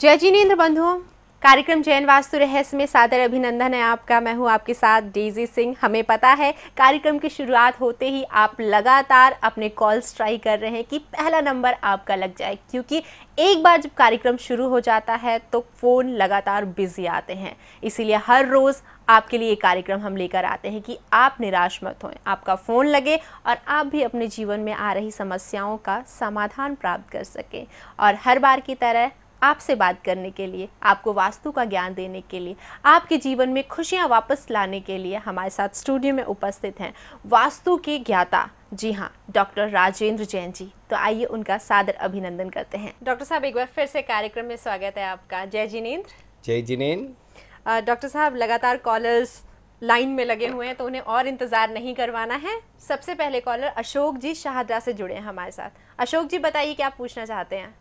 जय जिनेन्द्र बंधु कार्यक्रम जैन वास्तु रहस्य में सादर अभिनंदन है आपका मैं हूं आपके साथ डेजी सिंह हमें पता है कार्यक्रम की शुरुआत होते ही आप लगातार अपने कॉल्स ट्राई कर रहे हैं कि पहला नंबर आपका लग जाए क्योंकि एक बार जब कार्यक्रम शुरू हो जाता है तो फ़ोन लगातार बिजी आते हैं इसीलिए हर रोज़ आपके लिए कार्यक्रम हम लेकर आते हैं कि आप निराश मत हों आपका फ़ोन लगे और आप भी अपने जीवन में आ रही समस्याओं का समाधान प्राप्त कर सकें और हर बार की तरह आपसे बात करने के लिए आपको वास्तु का ज्ञान देने के लिए आपके जीवन में खुशियाँ वापस लाने के लिए हमारे साथ स्टूडियो में उपस्थित हैं वास्तु के ज्ञाता जी हाँ डॉक्टर राजेंद्र जैन जी तो आइए उनका सादर अभिनंदन करते हैं डॉक्टर साहब एक बार फिर से कार्यक्रम में स्वागत है आपका जय जिनेन्द्र जय जिनेन्द्र डॉक्टर साहब लगातार कॉलर्स लाइन में लगे हुए हैं तो उन्हें और इंतज़ार नहीं करवाना है सबसे पहले कॉलर अशोक जी शाहदरा से जुड़े हैं हमारे साथ अशोक जी बताइए क्या पूछना चाहते हैं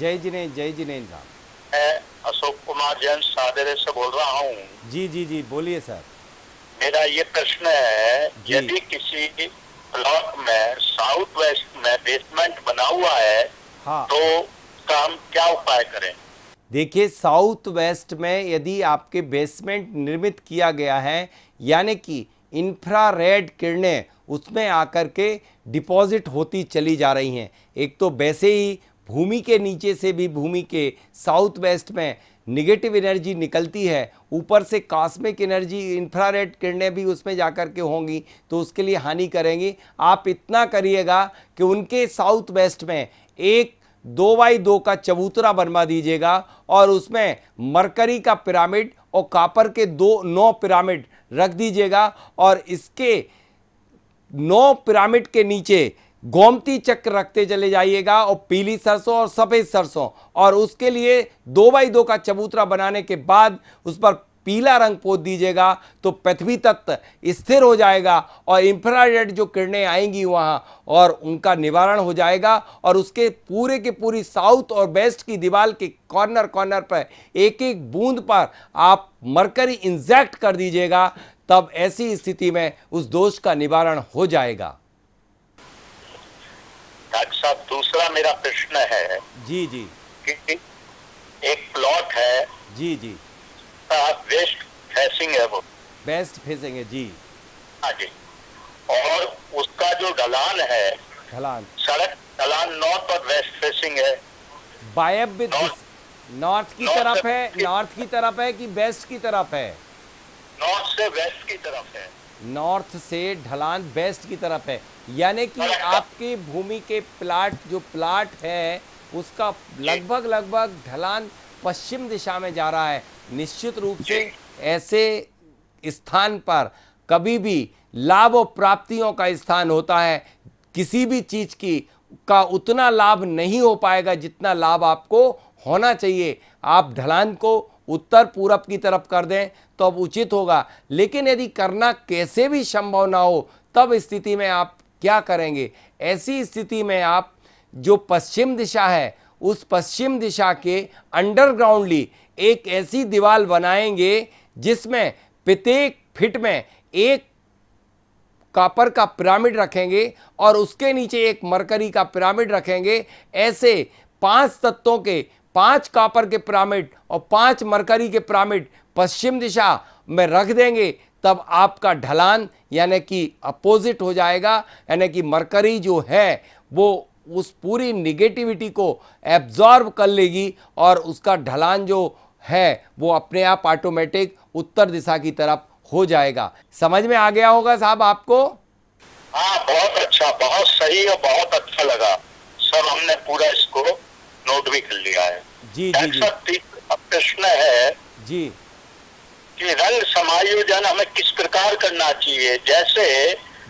जय जिने जय जिने अशोक कुमार जैन शाहदरे से बोल रहा हूँ जी जी जी बोलिए सर मेरा ये प्रश्न है यदि किसी ब्लॉक में साउथ वेस्ट में बेसमेंट बना हुआ है हाँ। तो काम क्या उपाय करें देखिए साउथ वेस्ट में यदि आपके बेसमेंट निर्मित किया गया है यानी कि इंफ्रारेड किरणें उसमें आकर के डिपॉजिट होती चली जा रही हैं एक तो वैसे ही भूमि के नीचे से भी भूमि के साउथ वेस्ट में निगेटिव एनर्जी निकलती है ऊपर से कॉस्मिक एनर्जी इंफ्रारेड किरणें भी उसमें जा कर के होंगी तो उसके लिए हानि करेंगी आप इतना करिएगा कि उनके साउथ वेस्ट में एक दो बाई दो का चबूतरा बनवा दीजिएगा और उसमें मरकरी का पिरामिड और कापर के दो नौ पिरामिड रख दीजिएगा और इसके नौ पिरामिड के नीचे गोमती चक्र रखते चले जाइएगा और पीली सरसों और सफ़ेद सरसों और उसके लिए दो बाई दो का चबूतरा बनाने के बाद उस पर पीला रंग पोत दीजिएगा तो पृथ्वी तत्व स्थिर हो जाएगा और इंफ्रारेड जो किरणें आएंगी वहाँ और उनका निवारण हो जाएगा और उसके पूरे के पूरी साउथ और वेस्ट की दीवार के कॉर्नर कॉर्नर पर एक एक बूंद पर आप मरकरी इंजेक्ट कर दीजिएगा तब ऐसी स्थिति में उस दोष का निवारण हो जाएगा साहब दूसरा मेरा प्रश्न है जी जी कि एक प्लॉट है जी जी बेस्ट फेसिंग है वो बेस्ट फेसिंग है जी हाँ जी और उसका जो ढलान है ढलान सड़क ढलान नॉर्थ और वेस्ट फेसिंग है बायब नॉर्थ की तरफ है नॉर्थ की तरफ है कि वेस्ट की तरफ है नॉर्थ से वेस्ट की तरफ है नॉर्थ से ढलान वेस्ट की तरफ है यानी कि आपकी भूमि के प्लाट जो प्लाट है उसका लगभग लगभग ढलान पश्चिम दिशा में जा रहा है निश्चित रूप से ऐसे स्थान पर कभी भी लाभ और प्राप्तियों का स्थान होता है किसी भी चीज़ की का उतना लाभ नहीं हो पाएगा जितना लाभ आपको होना चाहिए आप ढलान को उत्तर पूरब की तरफ कर दें तो अब उचित होगा लेकिन यदि करना कैसे भी संभव ना हो तब स्थिति में आप क्या करेंगे ऐसी स्थिति में आप जो पश्चिम दिशा है उस पश्चिम दिशा के अंडरग्राउंडली एक ऐसी दीवार बनाएंगे जिसमें प्रत्येक फिट में एक कापर का पिरामिड रखेंगे और उसके नीचे एक मरकरी का पिरामिड रखेंगे ऐसे पांच तत्वों के पांच कापर के पिरामिड और पांच मरकरी के पिरामिड पश्चिम दिशा में रख देंगे तब आपका ढलान यानी कि अपोजिट हो जाएगा यानी कि मरकरी जो है वो उस पूरी निगेटिविटी को एब्जॉर्ब कर लेगी और उसका ढलान जो है वो अपने आप ऑटोमेटिक उत्तर दिशा की तरफ हो जाएगा समझ में आ गया होगा साहब आपको हाँ बहुत अच्छा बहुत सही और बहुत अच्छा लगा सर हमने पूरा इसको नोट भी कर लिया है जी जी जी प्रश्न है जी कि रंग समायोजन हमें किस प्रकार करना चाहिए जैसे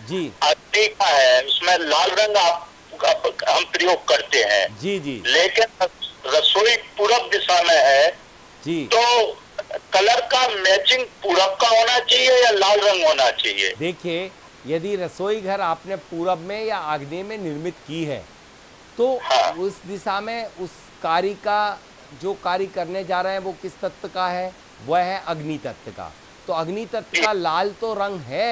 जी का है उसमें लाल रंग आप का हम प्रयोग करते हैं जी जी लेकिन रसोई पूरब दिशा में है जी तो कलर का मैचिंग पूरब का होना चाहिए या लाल रंग होना चाहिए देखिए यदि रसोई घर आपने पूरब में या आग्ने में निर्मित की है तो हाँ। उस दिशा में उस कार्य का जो कार्य करने जा रहे हैं वो किस तत्व का है वह है अग्नि तत्व का तो अग्नि तत्व का लाल तो रंग है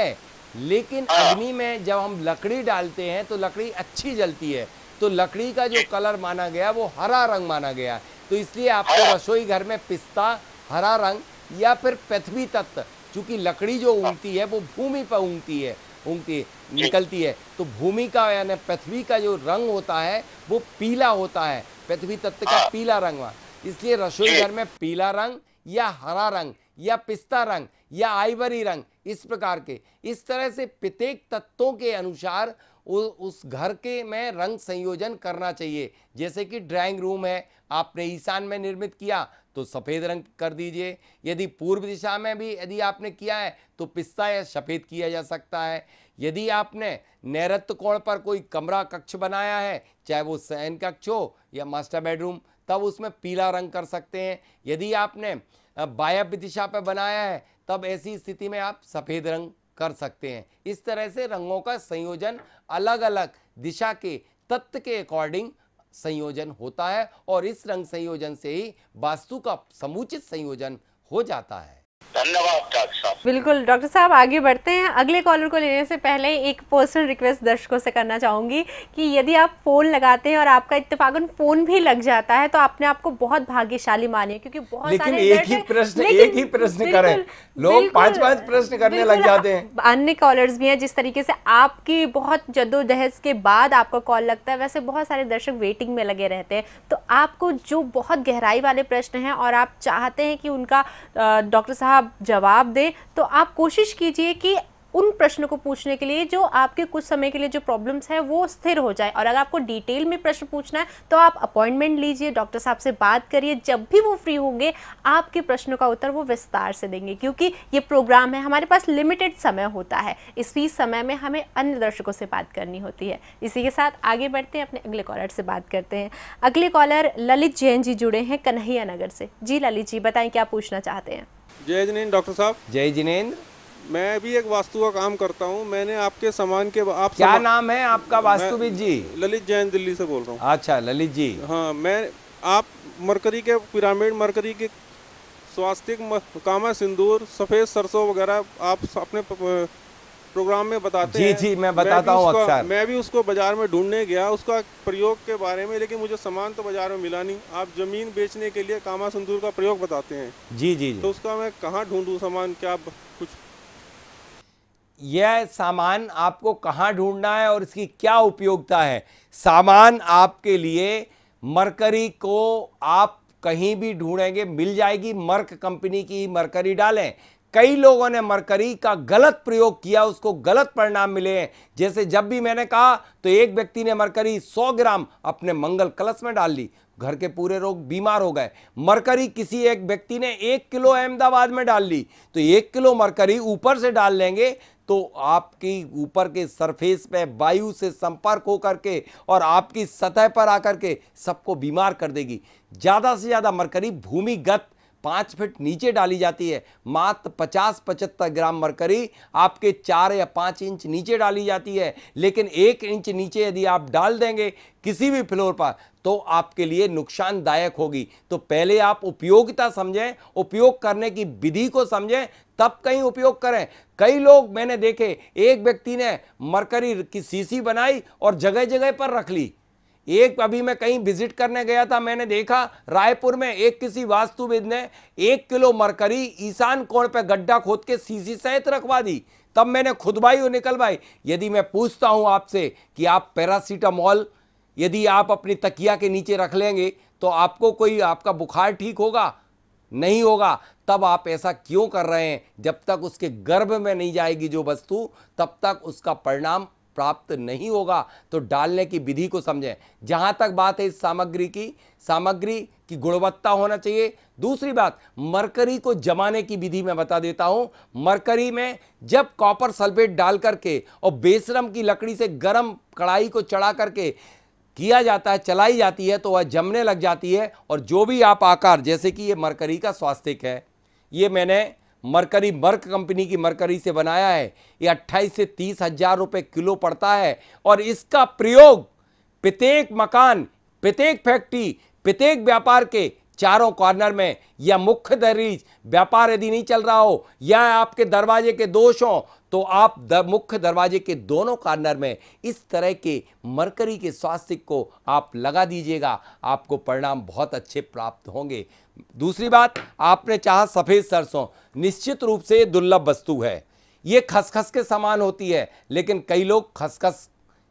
लेकिन हाँ। अग्नि में जब हम लकड़ी डालते हैं तो लकड़ी अच्छी जलती है तो लकड़ी का जो कलर माना गया वो हरा रंग माना गया तो इसलिए आपको हाँ। रसोई घर में पिस्ता हरा रंग या फिर पृथ्वी तत्व चूंकि लकड़ी जो उगती हाँ। है वो भूमि पर उगती है उगती निकलती है तो भूमि का यानी पृथ्वी का जो रंग होता है वो पीला होता है पृथ्वी तत्व का पीला रंग इसलिए रसोई घर में पीला रंग या हरा रंग या पिस्ता रंग या आइवरी रंग इस प्रकार के इस तरह से प्रत्येक तत्वों के अनुसार उस घर के में रंग संयोजन करना चाहिए जैसे कि ड्राइंग रूम है आपने ईशान में निर्मित किया तो सफ़ेद रंग कर दीजिए यदि पूर्व दिशा में भी यदि आपने किया है तो पिस्ता या सफ़ेद किया जा सकता है यदि आपने नैरत्व कोण पर कोई कमरा कक्ष बनाया है चाहे वो सहन कक्ष हो या मास्टर बेडरूम तब उसमें पीला रंग कर सकते हैं यदि आपने बायव्य दिशा पर बनाया है तब ऐसी स्थिति में आप सफ़ेद रंग कर सकते हैं इस तरह से रंगों का संयोजन अलग अलग दिशा के तत्व के अकॉर्डिंग संयोजन होता है और इस रंग संयोजन से ही वास्तु का समुचित संयोजन हो जाता है धन्यवाद डॉक्टर साहब बिल्कुल डॉक्टर साहब आगे बढ़ते हैं अगले कॉलर को लेने से पहले एक पर्सनल रिक्वेस्ट दर्शकों से करना चाहूंगी कि यदि आप फ़ोन लगाते हैं और आपका इत्तेफाकन फ़ोन भी लग जाता है तो आपने आपको बहुत भाग्यशाली मानिए क्योंकि बहुत लेकिन सारे एक ही प्रश्न एक ही प्रश्न करें लोग पाँच पाँच प्रश्न करने लग जाते हैं अन्य कॉलर्स भी हैं जिस तरीके से आपकी बहुत जदोजहद के बाद आपका कॉल लगता है वैसे बहुत सारे दर्शक वेटिंग में लगे रहते हैं तो आपको जो बहुत गहराई वाले प्रश्न हैं और आप चाहते हैं कि उनका डॉक्टर साहब आप जवाब दें तो आप कोशिश कीजिए कि उन प्रश्न को पूछने के लिए जो आपके कुछ समय के लिए जो प्रॉब्लम्स है वो स्थिर हो जाए और अगर आपको डिटेल में प्रश्न पूछना है तो आप अपॉइंटमेंट लीजिए डॉक्टर साहब से बात करिए जब भी वो फ्री होंगे आपके प्रश्नों का उत्तर वो विस्तार से देंगे क्योंकि ये प्रोग्राम है हमारे पास लिमिटेड समय होता है इसी समय में हमें अन्य दर्शकों से बात करनी होती है इसी के साथ आगे बढ़ते हैं अपने अगले कॉलर से बात करते हैं अगले कॉलर ललित जैन जी जुड़े हैं कन्हैया नगर से जी ललित जी बताएं क्या पूछना चाहते हैं जय जिनेन्द्र डॉक्टर साहब जय जिनेन्द्र मैं भी एक वास्तु का काम करता हूँ मैंने आपके सामान के आप क्या समा... नाम है आपका वास्तुविद जी ललित जैन दिल्ली से बोल रहा हूँ अच्छा ललित जी हाँ मैं आप मरकरी के पिरामिड मरकरी के स्वास्थ्य कामा सिंदूर सफेद सरसों वगैरह आप अपने प्रोग्राम में बताते जी, हैं जी मैं बताता हूँ अक्सर मैं भी उसको बाजार में ढूंढने गया उसका प्रयोग के बारे में लेकिन मुझे सामान तो बाजार में मिला नहीं आप जमीन बेचने के लिए कामा सिंदूर का प्रयोग बताते हैं जी जी, जी। तो उसका मैं कहाँ ढूंढूं सामान क्या कुछ यह सामान आपको कहाँ ढूंढना है और इसकी क्या उपयोगिता है सामान आपके लिए मरकरी को आप कहीं भी ढूंढेंगे मिल जाएगी मर्क कंपनी की मरकरी डालें कई लोगों ने मरकरी का गलत प्रयोग किया उसको गलत परिणाम मिले हैं जैसे जब भी मैंने कहा तो एक व्यक्ति ने मरकरी 100 ग्राम अपने मंगल कलश में डाल ली घर के पूरे लोग बीमार हो गए मरकरी किसी एक व्यक्ति ने एक किलो अहमदाबाद में डाल ली तो एक किलो मरकरी ऊपर से डाल लेंगे तो आपकी ऊपर के सरफेस पे वायु से संपर्क होकर के और आपकी सतह पर आकर के सबको बीमार कर देगी ज़्यादा से ज़्यादा मरकरी भूमिगत पाँच फिट नीचे डाली जाती है मात्र पचास पचहत्तर ग्राम मरकरी आपके चार या पाँच इंच नीचे डाली जाती है लेकिन एक इंच नीचे यदि आप डाल देंगे किसी भी फ्लोर पर तो आपके लिए नुकसानदायक होगी तो पहले आप उपयोगिता समझें उपयोग करने की विधि को समझें तब कहीं उपयोग करें कई लोग मैंने देखे एक व्यक्ति ने मरकरी की सीसी बनाई और जगह जगह पर रख ली एक अभी मैं कहीं विजिट करने गया था मैंने देखा रायपुर में एक किसी वास्तुविद ने एक किलो मरकरी ईशान कोण पर गड्ढा खोद के सीसी सहित रखवा दी तब मैंने खुद भाई और भाई यदि मैं पूछता हूं आपसे कि आप पैरासीटामॉल यदि आप अपनी तकिया के नीचे रख लेंगे तो आपको कोई आपका बुखार ठीक होगा नहीं होगा तब आप ऐसा क्यों कर रहे हैं जब तक उसके गर्भ में नहीं जाएगी जो वस्तु तब तक उसका परिणाम प्राप्त नहीं होगा तो डालने की विधि को समझें जहाँ तक बात है इस सामग्री की सामग्री की गुणवत्ता होना चाहिए दूसरी बात मरकरी को जमाने की विधि मैं बता देता हूँ मरकरी में जब कॉपर सल्फेट डाल करके और बेसरम की लकड़ी से गर्म कढ़ाई को चढ़ा करके किया जाता है चलाई जाती है तो वह जमने लग जाती है और जो भी आप आकार जैसे कि ये मरकरी का स्वास्थ्य है ये मैंने मरकरी मर्क कंपनी की मरकरी से बनाया है ये अट्ठाईस से तीस हजार रुपये किलो पड़ता है और इसका प्रयोग प्रत्येक मकान प्रत्येक फैक्ट्री प्रत्येक व्यापार के चारों कॉर्नर में या मुख्य दहलीज व्यापार यदि नहीं चल रहा हो या आपके दरवाजे के दोष हों तो आप दर, मुख्य दरवाजे के दोनों कॉर्नर में इस तरह के मरकरी के स्वास्तिक को आप लगा दीजिएगा आपको परिणाम बहुत अच्छे प्राप्त होंगे दूसरी बात आपने चाहा सफ़ेद सरसों निश्चित रूप से दुर्लभ वस्तु है ये खसखस के समान होती है लेकिन कई लोग खसखस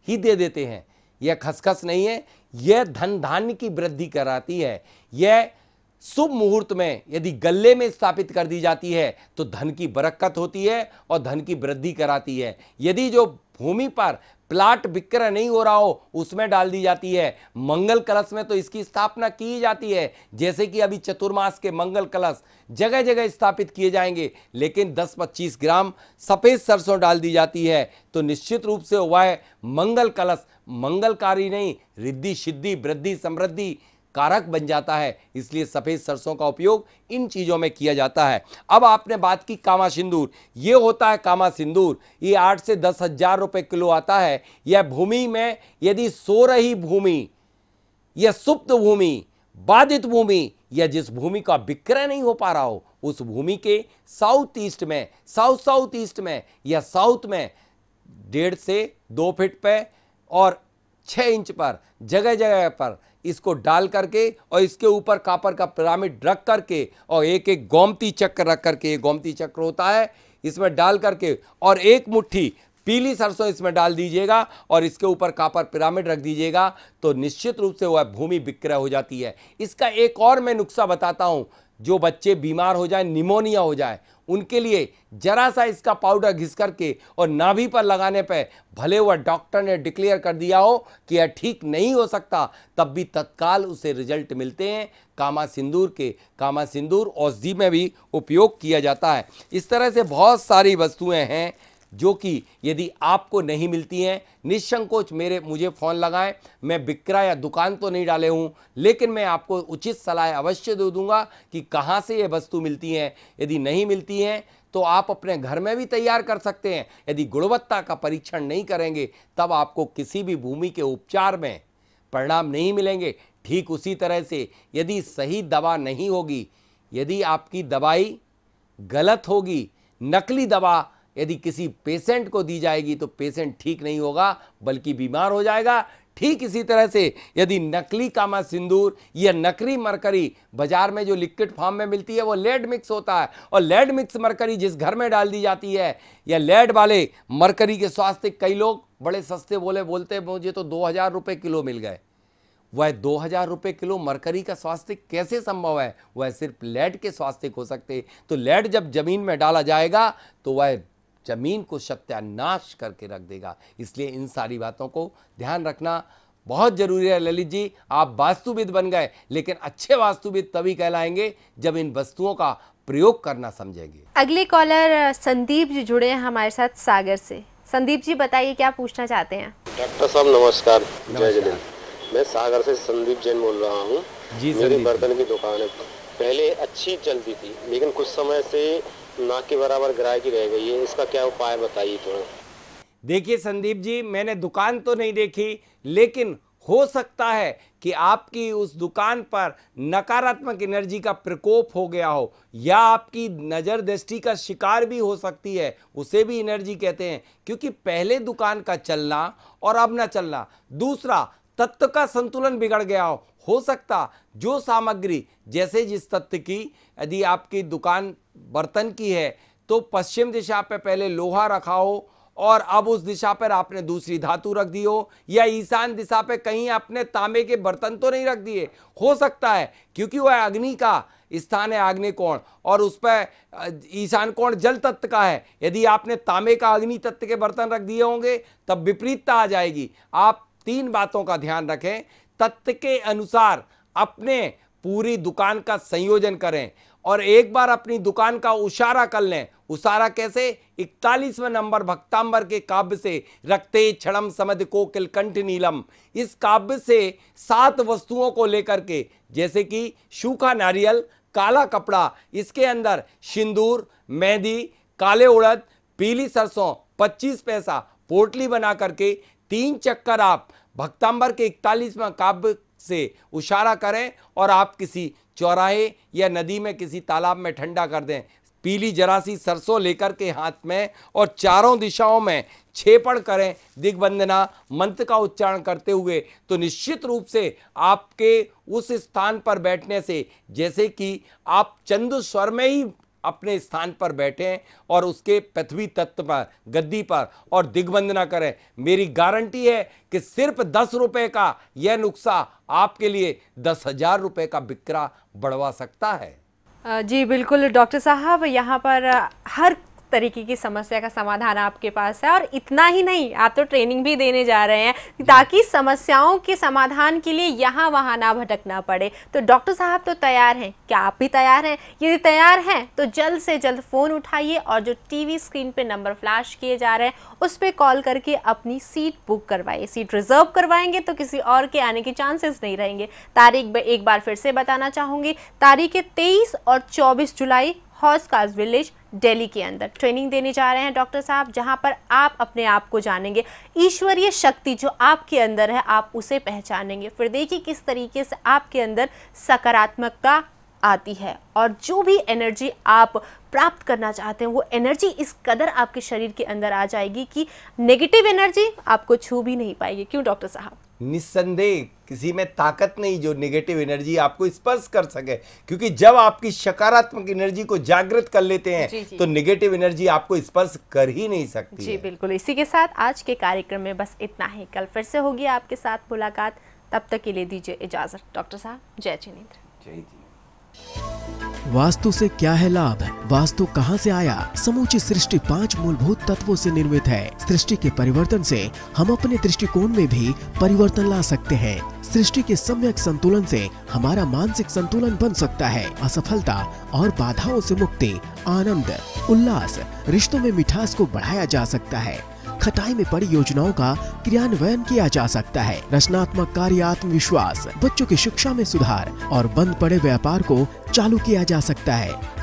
ही दे देते हैं यह खसखस नहीं है यह धन धान्य की वृद्धि कराती है यह शुभ मुहूर्त में यदि गले में स्थापित कर दी जाती है तो धन की बरक्कत होती है और धन की वृद्धि कराती है यदि जो भूमि पर प्लाट विक्रय नहीं हो रहा हो उसमें डाल दी जाती है मंगल कलश में तो इसकी स्थापना की जाती है जैसे कि अभी चतुर्मास के मंगल कलश जगह जगह स्थापित किए जाएंगे लेकिन 10-25 ग्राम सफ़ेद सरसों डाल दी जाती है तो निश्चित रूप से वह मंगल कलश मंगलकारी नहीं रिद्धि सिद्धि वृद्धि समृद्धि कारक बन जाता है इसलिए सफ़ेद सरसों का उपयोग इन चीज़ों में किया जाता है अब आपने बात की कामा सिंदूर ये होता है कामा सिंदूर ये आठ से दस हज़ार रुपये किलो आता है यह भूमि में यदि सो रही भूमि यह सुप्त भूमि बाधित भूमि या जिस भूमि का विक्रय नहीं हो पा रहा हो उस भूमि के साउथ ईस्ट में साउथ साउथ ईस्ट में या साउथ में डेढ़ से दो फिट पे और छः इंच पर जगह जगह पर इसको डाल करके और इसके ऊपर कापर का पिरामिड रख करके और एक एक गोमती चक्र रख करके ये गोमती चक्र होता है इसमें डाल करके और एक मुट्ठी पीली सरसों इसमें डाल दीजिएगा और इसके ऊपर कापर पिरामिड रख दीजिएगा तो निश्चित रूप से वह भूमि विक्रय हो जाती है इसका एक और मैं नुस्खा बताता हूँ जो बच्चे बीमार हो जाए निमोनिया हो जाए उनके लिए जरा सा इसका पाउडर घिस करके और नाभि पर लगाने पर भले वह डॉक्टर ने डिक्लेयर कर दिया हो कि यह ठीक नहीं हो सकता तब भी तत्काल उसे रिजल्ट मिलते हैं कामा सिंदूर के कामा सिंदूर औषधि में भी उपयोग किया जाता है इस तरह से बहुत सारी वस्तुएं हैं जो कि यदि आपको नहीं मिलती हैं निसंकोच मेरे मुझे फ़ोन लगाएं मैं बिक्रा या दुकान तो नहीं डाले हूँ लेकिन मैं आपको उचित सलाह अवश्य दे दूंगा कि कहाँ से ये वस्तु मिलती हैं यदि नहीं मिलती हैं तो आप अपने घर में भी तैयार कर सकते हैं यदि गुणवत्ता का परीक्षण नहीं करेंगे तब आपको किसी भी भूमि के उपचार में परिणाम नहीं मिलेंगे ठीक उसी तरह से यदि सही दवा नहीं होगी यदि आपकी दवाई गलत होगी नकली दवा यदि किसी पेशेंट को दी जाएगी तो पेशेंट ठीक नहीं होगा बल्कि बीमार हो जाएगा ठीक इसी तरह से यदि नकली कामा सिंदूर या नकली मरकरी बाजार में जो लिक्विड फॉर्म में मिलती है वो लेड मिक्स होता है और लेड मिक्स मरकरी जिस घर में डाल दी जाती है या लेड वाले मरकरी के स्वास्थ्य कई लोग बड़े सस्ते बोले बोलते मुझे तो दो हज़ार रुपये किलो मिल गए वह दो हज़ार रुपये किलो मरकरी का स्वास्थ्य कैसे संभव है वह सिर्फ लेड के स्वास्थ्य हो सकते तो लेड जब जमीन में डाला जाएगा तो वह ज़मीन को सत्यानाश करके रख देगा इसलिए इन सारी बातों को ध्यान रखना बहुत ज़रूरी है ललित जी आप वास्तुविद बन गए लेकिन अच्छे वास्तुविद तभी कहलाएंगे जब इन वस्तुओं का प्रयोग करना समझेंगे अगले कॉलर संदीप जी जुड़े हैं हमारे साथ सागर से संदीप जी बताइए क्या पूछना चाहते हैं डॉक्टर साहब नमस्कार जय जगन मैं सागर से संदीप जैन बोल रहा हूँ जी मेरी बर्तन की दुकान है पहले अच्छी चलती थी लेकिन कुछ समय से नाक के बराबर ग्राहकी रह गई है इसका क्या उपाय बताइए थोड़ा देखिए संदीप जी मैंने दुकान तो नहीं देखी लेकिन हो सकता है कि आपकी उस दुकान पर नकारात्मक एनर्जी का प्रकोप हो गया हो या आपकी नज़र दृष्टि का शिकार भी हो सकती है उसे भी एनर्जी कहते हैं क्योंकि पहले दुकान का चलना और अब ना चलना दूसरा तत्व का संतुलन बिगड़ गया हो हो सकता जो सामग्री जैसे जिस तत्व की यदि आपकी दुकान बर्तन की है तो पश्चिम दिशा पर पहले लोहा रखा हो और अब उस दिशा पर आपने दूसरी धातु रख दी हो या ईशान दिशा पर कहीं आपने तांबे के बर्तन तो नहीं रख दिए हो सकता है क्योंकि वह अग्नि का स्थान है अग्नि कोण और उस पर ईशान कोण जल तत्व का है यदि आपने तांबे का अग्नि तत्व के बर्तन रख दिए होंगे तब विपरीतता आ जाएगी आप तीन बातों का ध्यान रखें तत्व के अनुसार अपने पूरी दुकान का संयोजन करें और एक बार अपनी दुकान का उशारा कर लें उशारा कैसे इकतालीसवें नंबर भक्तांबर के काव्य से रखते छड़म समध को किलकंठ नीलम इस काव्य से सात वस्तुओं को लेकर के जैसे कि सूखा नारियल काला कपड़ा इसके अंदर सिंदूर मेहंदी काले उड़द पीली सरसों 25 पैसा पोटली बना करके तीन चक्कर आप भक्तांबर के इकतालीसवें काव्य से उशारा करें और आप किसी चौराहे या नदी में किसी तालाब में ठंडा कर दें पीली जरासी सरसों लेकर के हाथ में और चारों दिशाओं में छेपण करें दिग्वंदना मंत्र का उच्चारण करते हुए तो निश्चित रूप से आपके उस स्थान पर बैठने से जैसे कि आप चंद स्वर में ही अपने स्थान पर बैठें और उसके पृथ्वी तत्व पर गद्दी पर और दिग्बंदना करें मेरी गारंटी है कि सिर्फ दस रुपये का यह नुस्खा आपके लिए दस हजार रुपये का बिक्रा बढ़वा सकता है जी बिल्कुल डॉक्टर साहब यहाँ पर हर तरीके की समस्या का समाधान आपके पास है और इतना ही नहीं आप तो ट्रेनिंग भी देने जा रहे हैं ताकि समस्याओं के समाधान के लिए यहाँ वहाँ ना भटकना पड़े तो डॉक्टर साहब तो तैयार हैं क्या आप भी तैयार हैं यदि तैयार हैं तो जल्द से जल्द फ़ोन उठाइए और जो टीवी स्क्रीन पर नंबर फ्लैश किए जा रहे हैं उस पर कॉल करके अपनी सीट बुक करवाइए सीट रिजर्व करवाएंगे तो किसी और के आने के चांसेस नहीं रहेंगे तारीख एक बार फिर से बताना चाहूँगी तारीखें तेईस और चौबीस जुलाई हॉर्स काज विलेज दिल्ली के अंदर ट्रेनिंग देने जा रहे हैं डॉक्टर साहब जहाँ पर आप अपने आप को जानेंगे ईश्वरीय शक्ति जो आपके अंदर है आप उसे पहचानेंगे फिर देखिए किस तरीके से आपके अंदर सकारात्मकता आती है और जो भी एनर्जी आप प्राप्त करना चाहते हैं वो एनर्जी इस कदर आपके शरीर के अंदर आ जाएगी कि नेगेटिव एनर्जी आपको छू भी नहीं पाएगी क्यों डॉक्टर साहब निस्संदेह किसी में ताकत नहीं जो नेगेटिव एनर्जी आपको स्पर्श कर सके क्योंकि जब आपकी सकारात्मक एनर्जी को जागृत कर लेते हैं जी जी। तो नेगेटिव एनर्जी आपको स्पर्श कर ही नहीं सकती जी बिल्कुल इसी के साथ आज के कार्यक्रम में बस इतना ही कल फिर से होगी आपके साथ मुलाकात तब तक के लिए दीजिए इजाजत डॉक्टर साहब जय जिनेन्द्र जय जी वास्तु से क्या है लाभ वास्तु कहाँ से आया समूची सृष्टि पांच मूलभूत तत्वों से निर्मित है सृष्टि के परिवर्तन से हम अपने दृष्टिकोण में भी परिवर्तन ला सकते हैं सृष्टि के सम्यक संतुलन से हमारा मानसिक संतुलन बन सकता है असफलता और बाधाओं से मुक्ति आनंद उल्लास रिश्तों में मिठास को बढ़ाया जा सकता है खटाई में पड़ी योजनाओं का क्रियान्वयन किया जा सकता है रचनात्मक कार्य आत्मविश्वास बच्चों की शिक्षा में सुधार और बंद पड़े व्यापार को चालू किया जा सकता है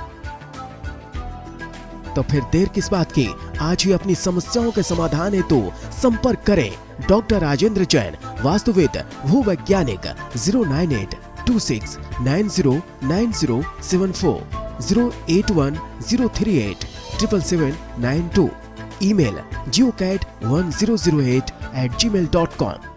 तो फिर देर किस बात की आज ही अपनी समस्याओं के समाधान हेतु तो संपर्क करें डॉक्टर राजेंद्र जैन वास्तुविद भू वैज्ञानिक zero nine eight two six nine zero nine zero seven four zero eight one zero three eight triple seven nine two email geo cat one zero zero eight eight gmail dot com